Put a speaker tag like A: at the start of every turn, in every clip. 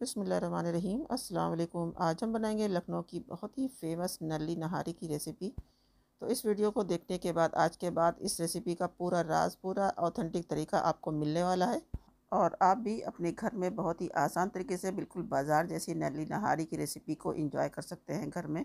A: बसमीम अल्लाम आज हम बनाएंगे लखनऊ की बहुत ही फेमस नली नहारी की रेसिपी तो इस वीडियो को देखने के बाद आज के बाद इस रेसिपी का पूरा राज पूरा ऑथेंटिक तरीका आपको मिलने वाला है और आप भी अपने घर में बहुत ही आसान तरीके से बिल्कुल बाजार जैसी नली नहारी की रेसिपी को इंजॉय कर सकते हैं घर में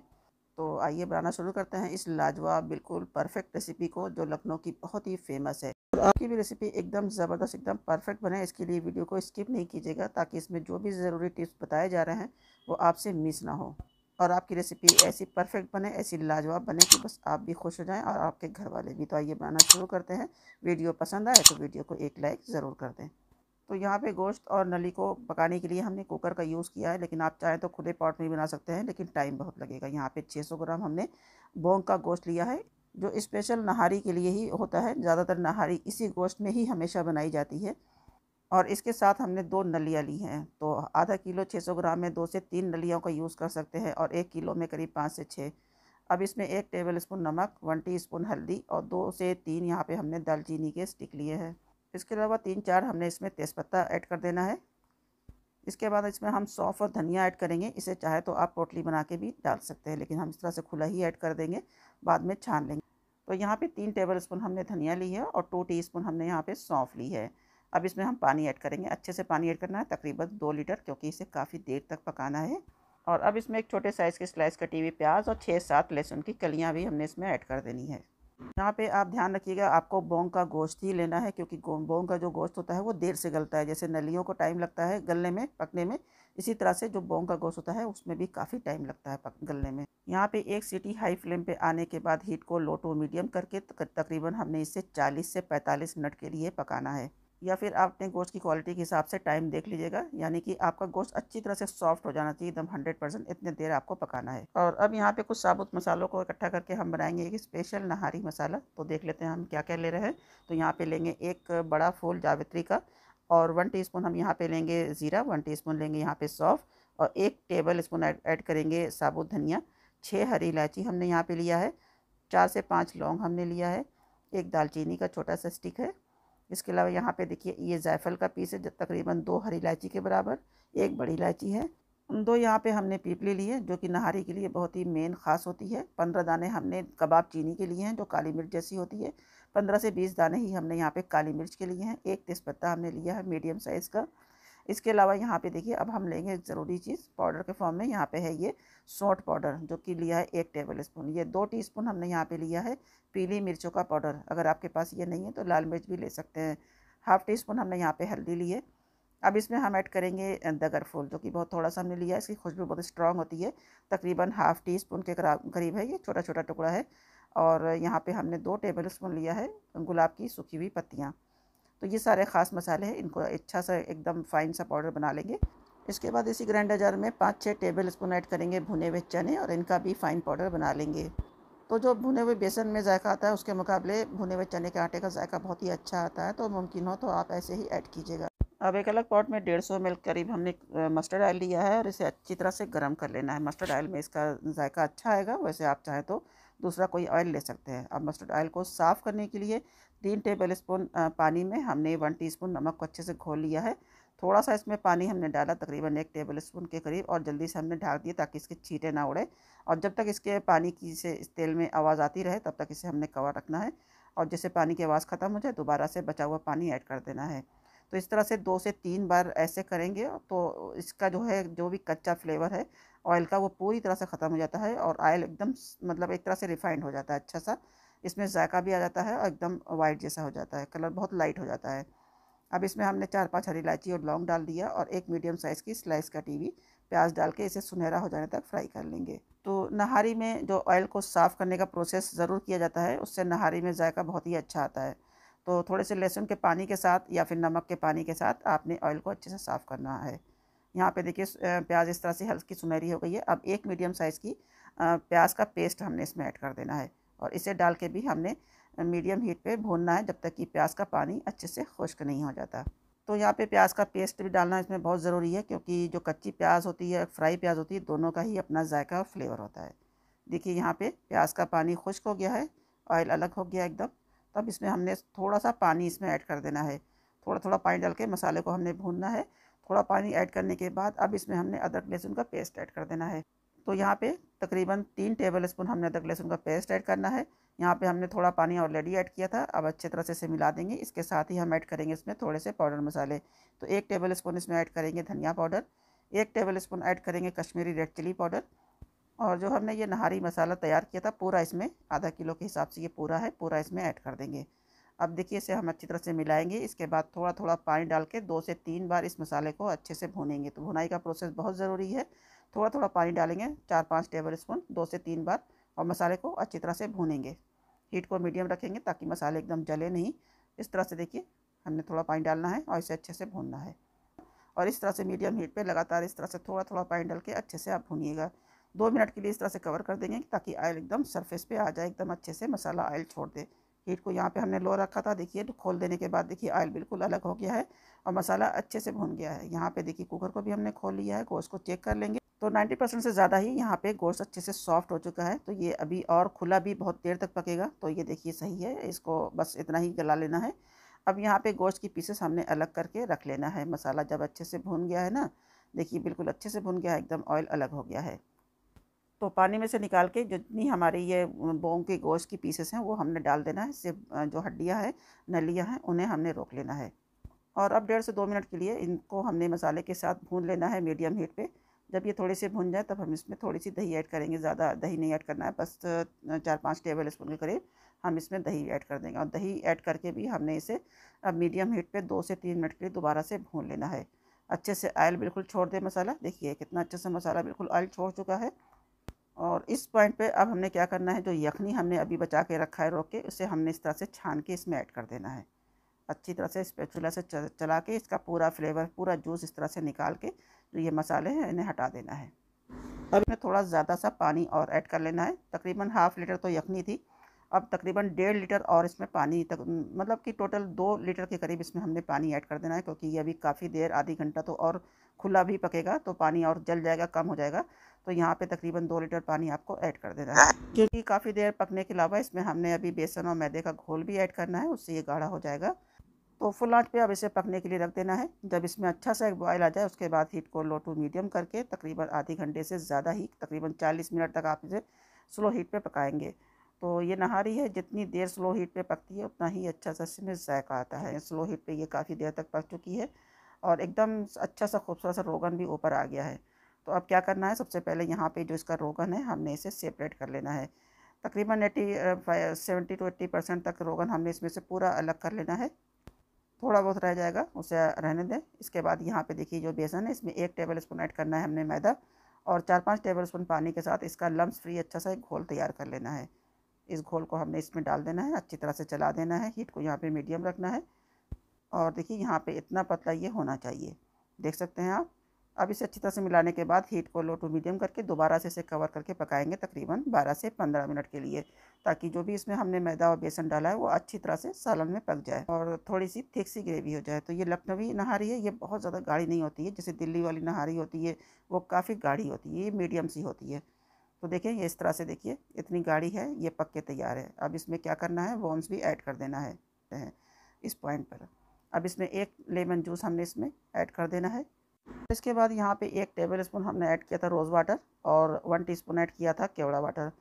A: तो आइए बनाना शुरू करते हैं इस लाजवाब बिल्कुल परफेक्ट रेसिपी को जो लखनऊ की बहुत ही फेमस है और आपकी भी रेसिपी एकदम ज़बरदस्त एकदम परफेक्ट बने इसके लिए वीडियो को स्किप नहीं कीजिएगा ताकि इसमें जो भी ज़रूरी टिप्स बताए जा रहे हैं वो आपसे मिस ना हो और आपकी रेसिपी ऐसी परफेक्ट बने ऐसी लाजवाब बने कि बस आप भी खुश हो जाएँ और आपके घर वाले भी तो आइए बनाना शुरू करते हैं वीडियो पसंद आए तो वीडियो को एक लाइक ज़रूर कर दें तो यहाँ पे गोश्त और नली को पकाने के लिए हमने कुकर का यूज़ किया है लेकिन आप चाहें तो खुले पॉट में भी बना सकते हैं लेकिन टाइम बहुत लगेगा यहाँ पे 600 ग्राम हमने बोंग का गोश्त लिया है जो स्पेशल नहारी के लिए ही होता है ज़्यादातर नहारी इसी गोश्त में ही हमेशा बनाई जाती है और इसके साथ हमने दो नलियाँ ली हैं तो आधा किलो छः ग्राम में दो से तीन नलियों का यूज़ कर सकते हैं और एक किलो में करीब पाँच से छः अब इसमें एक टेबल स्पून नमक वन टी स्पून हल्दी और दो से तीन यहाँ पर हमने दालचीनी के स्टिक लिए हैं इसके अलावा तीन चार हमने इसमें तेज़पत्ता ऐड कर देना है इसके बाद इसमें हम सौंफ और धनिया ऐड करेंगे इसे चाहे तो आप पोटली बना के भी डाल सकते हैं लेकिन हम इस तरह से खुला ही ऐड कर देंगे बाद में छान लेंगे तो यहाँ पे तीन टेबल स्पून हमने धनिया ली है और टू टीस्पून हमने यहाँ पे सौंफ ली है अब इसमें हम पानी ऐड करेंगे अच्छे से पानी ऐड करना है तकरीबन दो लीटर क्योंकि इसे काफ़ी देर तक पकाना है और अब इसमें एक छोटे साइज़ की स्लाइस कटी हुई प्याज और छः सात लहसुन की कलियाँ भी हमने इसमें ऐड कर देनी है यहाँ पे आप ध्यान रखिएगा आपको बोंग का गोश्त ही लेना है क्योंकि बोंग का जो गोश्त होता है वो देर से गलता है जैसे नलियों को टाइम लगता है गलने में पकने में इसी तरह से जो बोंग का गोश्त होता है उसमें भी काफ़ी टाइम लगता है पक गलने में यहाँ पे एक सीटी हाई फ्लेम पे आने के बाद हीट को लो टू मीडियम करके तकरीबन हमने इसे चालीस से पैंतालीस मिनट के लिए पकाना है या फिर आप अपने गोश्त की क्वालिटी के हिसाब से टाइम देख लीजिएगा यानी कि आपका गोश्त अच्छी तरह से सॉफ्ट हो जाना चाहिए एकदम हंड्रेड परसेंट इतने देर आपको पकाना है और अब यहाँ पे कुछ साबुत मसालों को इकट्ठा करके हम बनाएंगे एक स्पेशल नहारी मसाला तो देख लेते हैं हम क्या क्या ले रहे हैं तो यहाँ पर लेंगे एक बड़ा फूल जावित्री का और वन टी हम यहाँ पर लेंगे ज़ीरा वन टी लेंगे यहाँ पर सौफ़ और एक टेबल स्पून ऐड करेंगे साबुत धनिया छः हरी इलायची हमने यहाँ पर लिया है चार से पाँच लौंग हमने लिया है एक दालचीनी का छोटा सा स्टिक है इसके अलावा यहाँ पे देखिए ये जायफल का पीस है जो तकरीबन दो हरी इलायची के बराबर एक बड़ी इलायची है दो यहाँ पे हमने पीपली ली है जो कि नहारी के लिए बहुत ही मेन खास होती है पंद्रह दाने हमने कबाब चीनी के लिए हैं जो काली मिर्च जैसी होती है पंद्रह से बीस दाने ही हमने यहाँ पे काली मिर्च के लिए हैं एक तेज़पत्ता हमने लिया है मीडियम साइज़ का इसके अलावा यहाँ पे देखिए अब हम लेंगे एक ज़रूरी चीज़ पाउडर के फॉर्म में यहाँ पे है ये सोट पाउडर जो कि लिया है एक टेबल स्पून ये दो टीस्पून हमने यहाँ पे लिया है पीली मिर्चों का पाउडर अगर आपके पास ये नहीं है तो लाल मिर्च भी ले सकते हैं हाफ़ टी स्पून हमने यहाँ पर हल्दी ली है अब इसमें हम ऐड करेंगे दगर फूल जो कि बहुत थोड़ा सा हमने लिया है इसकी खुशबू बहुत स्ट्रॉग होती है तकरीबन हाफ़ टी स्पून के करीब है ये छोटा छोटा टुकड़ा है और यहाँ पे हमने दो टेबल स्पून लिया है गुलाब की सूखी हुई पत्तियाँ तो ये सारे ख़ास मसाले हैं इनको अच्छा सा एकदम फाइन सा पाउडर बना लेंगे इसके बाद इसी ग्राइंडर जार में पाँच छः टेबल स्पून ऐड करेंगे भुने हुए चने और इनका भी फाइन पाउडर बना लेंगे तो जो भुने हुए बेसन में जायका आता है उसके मुकाबले भुने हुए चने के आटे का जायका बहुत ही अच्छा आता है तो मुमकिन हो तो आप ऐसे ही ऐड कीजिएगा अब एक अलग पॉट में डेढ़ सौ मिल करीब हमने मस्टर्ड ऑयल लिया है और इसे अच्छी तरह से गर्म कर लेना है मस्टर्ड ऑयल में इसका जायका अच्छा आएगा वैसे आप चाहें तो दूसरा कोई ऑयल ले सकते हैं अब मस्टर्ड ऑयल को साफ़ करने के लिए तीन टेबल स्पून पानी में हमने वन टीस्पून नमक को अच्छे से घोल लिया है थोड़ा सा इसमें पानी हमने डाला तकरीबन एक टेबल स्पून के करीब और जल्दी से हमने ढाक दिया ताकि इसके छीटे ना उड़े और जब तक इसके पानी की से इस तेल में आवाज़ आती रहे तब तक इसे हमने कवर रखना है और जैसे पानी की आवाज़ ख़त्म हो जाए दोबारा से बचा हुआ पानी ऐड कर देना है तो इस तरह से दो से तीन बार ऐसे करेंगे तो इसका जो है जो भी कच्चा फ्लेवर है ऑयल का वो पूरी तरह से ख़त्म हो जाता है और ऑयल एकदम मतलब एक तरह से रिफाइंड हो जाता है अच्छा सा इसमें जायका भी आ जाता है और एकदम वाइट जैसा हो जाता है कलर बहुत लाइट हो जाता है अब इसमें हमने चार पाँच हरी इलायची और लौंग डाल दिया और एक मीडियम साइज़ की स्लाइस का टीवी प्याज डाल के इसे सुनहरा हो जाने तक फ्राई कर लेंगे तो नहारी में जो ऑयल को साफ़ करने का प्रोसेस ज़रूर किया जाता है उससे नहारी में जायका बहुत ही अच्छा आता है तो थोड़े से लहसुन के पानी के साथ या फिर नमक के पानी के साथ आपने ऑयल को अच्छे से साफ़ करना है यहाँ पे देखिए प्याज इस तरह से हल्की सुनहरी हो गई है अब एक मीडियम साइज़ की प्याज का पेस्ट हमने इसमें ऐड कर देना है और इसे डाल के भी हमने मीडियम हीट पे भूनना है जब तक कि प्याज का पानी अच्छे से खुश्क नहीं हो जाता तो यहाँ पे प्याज का पेस्ट भी डालना इसमें बहुत ज़रूरी है क्योंकि जो कच्ची प्याज होती है फ्राई प्याज होती है दोनों का ही अपना जायका और फ्लेवर होता है देखिए यहाँ पर प्याज का पानी खुश्क हो गया है ऑयल अलग हो गया एकदम तब इसमें हमने थोड़ा सा पानी इसमें ऐड कर देना है थोड़ा थोड़ा पानी डाल के मसाले को हमने भूनना है थोड़ा पानी ऐड करने के बाद अब इसमें हमने अदरक लहसुन का पेस्ट ऐड कर देना है तो यहाँ पे तकरीबन तीन टेबल स्पून हमने अदरक लहसुन का पेस्ट ऐड करना है यहाँ पे हमने थोड़ा पानी ऑलरेडी ऐड किया था अब अच्छे तरह से इसे मिला देंगे इसके साथ ही हम ऐड करेंगे इसमें थोड़े से पाउडर मसाले तो एक टेबल स्पून इसमें ऐड करेंगे धनिया पाउडर एक टेबल स्पून ऐड करेंगे कश्मीरी रेड चिली पाउडर और जो हमने ये नहारी मसाला तैयार किया था पूरा इसमें आधा किलो के हिसाब से ये पूरा है पूरा इसमें ऐड कर देंगे अब देखिए इसे हम अच्छी तरह से मिलाएंगे इसके बाद थोड़ा थोड़ा पानी डाल के दो से तीन बार इस मसाले को अच्छे से भूनेंगे तो भुनाई का प्रोसेस बहुत ज़रूरी है थोड़ा थोड़ा पानी डालेंगे चार पाँच टेबल स्पून दो से तीन बार और मसाले को अच्छी तरह से भूनेंगे हीट को मीडियम रखेंगे ताकि मसाले एकदम जले नहीं इस तरह से देखिए हमने थोड़ा पानी डालना है और इसे अच्छे से भूनना है और इस तरह से मीडियम हीट पे लगातार इस तरह से थोड़ा थोड़ा पानी डाल के अच्छे से आप भूनिएगा दो मिनट के लिए इस तरह से कवर कर देंगे ताकि ऑयल एकदम सरफेस पे आ जाए एकदम अच्छे से मसाला ऑयल छोड़ दे हीट को यहाँ पे हमने लो रखा था देखिए तो खोल देने के बाद देखिए ऑयल बिल्कुल अलग हो गया है और मसाला अच्छे से भुन गया है यहाँ पे देखिए कुकर को भी हमने खोल लिया है गोश्त को चेक कर लेंगे तो 90 परसेंट से ज़्यादा ही यहाँ पे गोश्त अच्छे से सॉफ्ट हो चुका है तो ये अभी और खुला भी बहुत देर तक पकेगा तो ये देखिए सही है इसको बस इतना ही गला लेना है अब यहाँ पर गोश्त की पीसेस हमने अलग करके रख लेना है मसाला जब अच्छे से भून गया है ना देखिए बिल्कुल अच्छे से भून गया है एकदम ऑयल अलग हो गया है तो पानी में से निकाल के जितनी हमारी ये बोंग के गोश्त की पीसेस हैं वो हमने डाल देना है इससे जो हड्डियाँ हैं नलियाँ हैं उन्हें हमने रोक लेना है और अब डेढ़ से दो मिनट के लिए इनको हमने मसाले के साथ भून लेना है मीडियम हीट पे जब ये थोड़े से भून जाए तब हम इसमें थोड़ी सी दही ऐड करेंगे ज़्यादा दही नहीं ऐड करना है बस चार पाँच टेबल स्पून के करीब हम इसमें दही ऐड कर देंगे और दही ऐड करके भी हमने इसे अब मीडियम हीट पर दो से तीन मिनट के लिए दोबारा से भून लेना है अच्छे से ऑयल बिल्कुल छोड़ दे मसाला देखिए कितना अच्छे से मसाला बिल्कुल ऑयल छोड़ चुका है और इस पॉइंट पे अब हमने क्या करना है जो यखनी हमने अभी बचा के रखा है रोक के उसे हमने इस तरह से छान के इसमें ऐड कर देना है अच्छी तरह से स्पेचुला से चला के इसका पूरा फ्लेवर पूरा जूस इस तरह से निकाल के जो ये मसाले हैं इन्हें हटा देना है अब इसमें थोड़ा ज़्यादा सा पानी और ऐड कर लेना है तकरीबन हाफ़ लीटर तो यखनी थी अब तकरीबन डेढ़ लीटर और इसमें पानी तक मतलब कि टोटल दो लीटर के करीब इसमें हमने पानी ऐड कर देना है क्योंकि ये अभी काफ़ी देर आधी घंटा तो और खुला भी पकेगा तो पानी और जल जाएगा कम हो जाएगा तो यहाँ पे तकरीबन दो लीटर पानी आपको ऐड कर देना है क्योंकि काफ़ी देर पकने के अलावा इसमें हमने अभी बेसन और मैदे का घोल भी ऐड करना है उससे ये गाढ़ा हो जाएगा तो फुल आँच पे अब इसे पकने के लिए रख देना है जब इसमें अच्छा सा एक बॉयल आ जाए उसके बाद हीट को लो टू मीडियम करके तकरीबन आधे घंटे से ज़्यादा ही तकरीबन चालीस मिनट तक आप इसे स्लो हीट पर पकाएंगे तो ये नहारी है जितनी देर स्लो हीट पर पकती है उतना ही अच्छा सा इसमें जायका आता है स्लो हीट पर ये काफ़ी देर तक पक चुकी है और एकदम अच्छा सा खूबसूरत सा रोगन भी ऊपर आ गया है तो अब क्या करना है सबसे पहले यहाँ पे जो इसका रोगन है हमने इसे सेपरेट कर लेना है तकरीबन eighty seventy to eighty percent तक रोगन हमने इसमें से पूरा अलग कर लेना है थोड़ा बहुत रह जाएगा उसे रहने दें इसके बाद यहाँ पे देखिए जो बेसन है इसमें एक टेबल स्पून ऐड करना है हमने मैदा और चार पाँच टेबल स्पून पानी के साथ इसका लम्स फ्री अच्छा सा एक घोल तैयार कर लेना है इस घोल को हमने इसमें डाल देना है अच्छी तरह से चला देना है हीट को यहाँ पर मीडियम रखना है और देखिए यहाँ पे इतना पतला ये होना चाहिए देख सकते हैं आप अब इसे अच्छी तरह से मिलाने के बाद हीट को लो टू मीडियम करके दोबारा से इसे कवर करके पकाएंगे तकरीबन 12 से 15 मिनट के लिए ताकि जो भी इसमें हमने मैदा और बेसन डाला है वो अच्छी तरह से सालन में पक जाए और थोड़ी सी थिक सी ग्रेवी हो जाए तो ये लखनवी नहारी है ये बहुत ज़्यादा गाढ़ी नहीं होती है जैसे दिल्ली वाली नहारी होती है वो काफ़ी गाढ़ी होती है ये मीडियम सी होती है तो देखें ये इस तरह से देखिए इतनी गाढ़ी है ये पक के तैयार है अब इसमें क्या करना है वॉन्स भी ऐड कर देना है इस पॉइंट पर अब इसमें एक लेमन जूस हमने इसमें ऐड कर देना है इसके बाद यहाँ पे एक टेबल स्पून हमने ऐड किया था रोज़ वाटर और वन टीस्पून ऐड किया था केवड़ा वाटर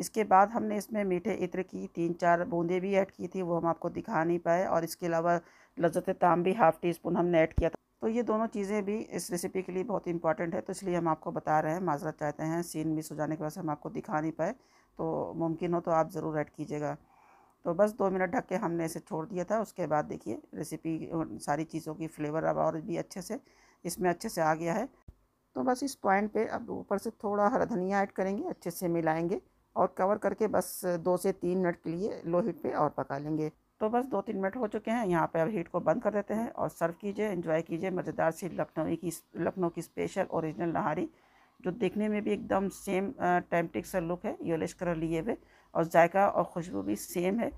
A: इसके बाद हमने इसमें मीठे इत्र की तीन चार बूंदें भी ऐड की थी वो हम आपको दिखा नहीं पाए और इसके अलावा लज्जत ताम भी हाफ़ टी स्पून हमने ऐड किया था तो ये दोनों चीज़ें भी इस रेसिपी के लिए बहुत इंपॉर्टेंट है तो इसलिए हम आपको बता रहे हैं माजरत चाहते हैं सीन मिस हो जाने के वजह से हम आपको दिखा नहीं पाए तो मुमकिन हो तो आप ज़रूर ऐड कीजिएगा तो बस दो मिनट ढक के हमने इसे छोड़ दिया था उसके बाद देखिए रेसिपी सारी चीज़ों की फ्लेवर अब और भी अच्छे से इसमें अच्छे से आ गया है तो बस इस पॉइंट पे अब ऊपर से थोड़ा हरा धनिया ऐड करेंगे अच्छे से मिलाएंगे और कवर करके बस दो से तीन मिनट के लिए लो हीट पे और पका लेंगे तो बस दो तीन मिनट हो चुके हैं यहाँ पे अब हीट को बंद कर देते हैं और सर्व कीजिए एंजॉय कीजिए मज़ेदार सी लखनऊ की लखनऊ की स्पेशल ओरिजिनल नहारी जो देखने में भी एकदम सेम टेम्पटिक सा लुक है येलिश कलर लिए हुए और जायका और खुशबू भी सेम है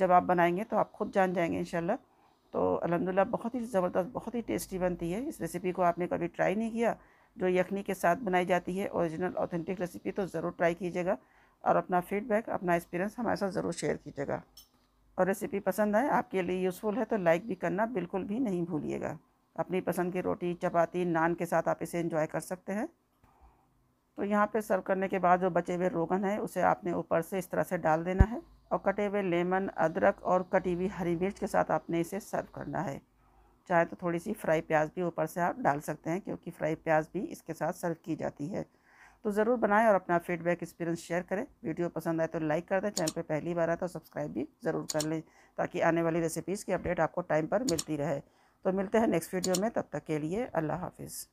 A: जब आप बनाएंगे तो आप खुद जान जाएंगे इन तो अलहमदिल्ला बहुत ही ज़बरदस्त बहुत ही टेस्टी बनती है इस रेसिपी को आपने कभी ट्राई नहीं किया जो यखनी के साथ बनाई जाती है ओरिजिनल ऑथेंटिक रेसिपी तो ज़रूर ट्राई कीजिएगा और अपना फीडबैक अपना एक्सपीरियंस हमारे साथ ज़रूर शेयर कीजिएगा और रेसिपी पसंद आए आपके लिए यूज़फुल है तो लाइक भी करना बिल्कुल भी नहीं भूलिएगा अपनी पसंद की रोटी चपाती नान के साथ आप इसे इंजॉय कर सकते हैं तो यहाँ पे सर्व करने के बाद जो बचे हुए रोगन है उसे आपने ऊपर से इस तरह से डाल देना है और कटे हुए लेमन अदरक और कटी हुई हरी मिर्च के साथ आपने इसे सर्व करना है चाहे तो थोड़ी सी फ्राई प्याज भी ऊपर से आप डाल सकते हैं क्योंकि फ्राई प्याज भी इसके साथ सर्व की जाती है तो ज़रूर बनाएं और अपना फीडबैक एक्सपीरियंस शेयर करें वीडियो पसंद आए तो लाइक कर दें चैनल पर पहली बार आए तो सब्सक्राइब भी ज़रूर कर लें ताकि आने वाली रेसिपीज़ की अपडेट आपको टाइम पर मिलती रहे तो मिलते हैं नेक्स्ट वीडियो में तब तक के लिए अल्लाह हाफिज़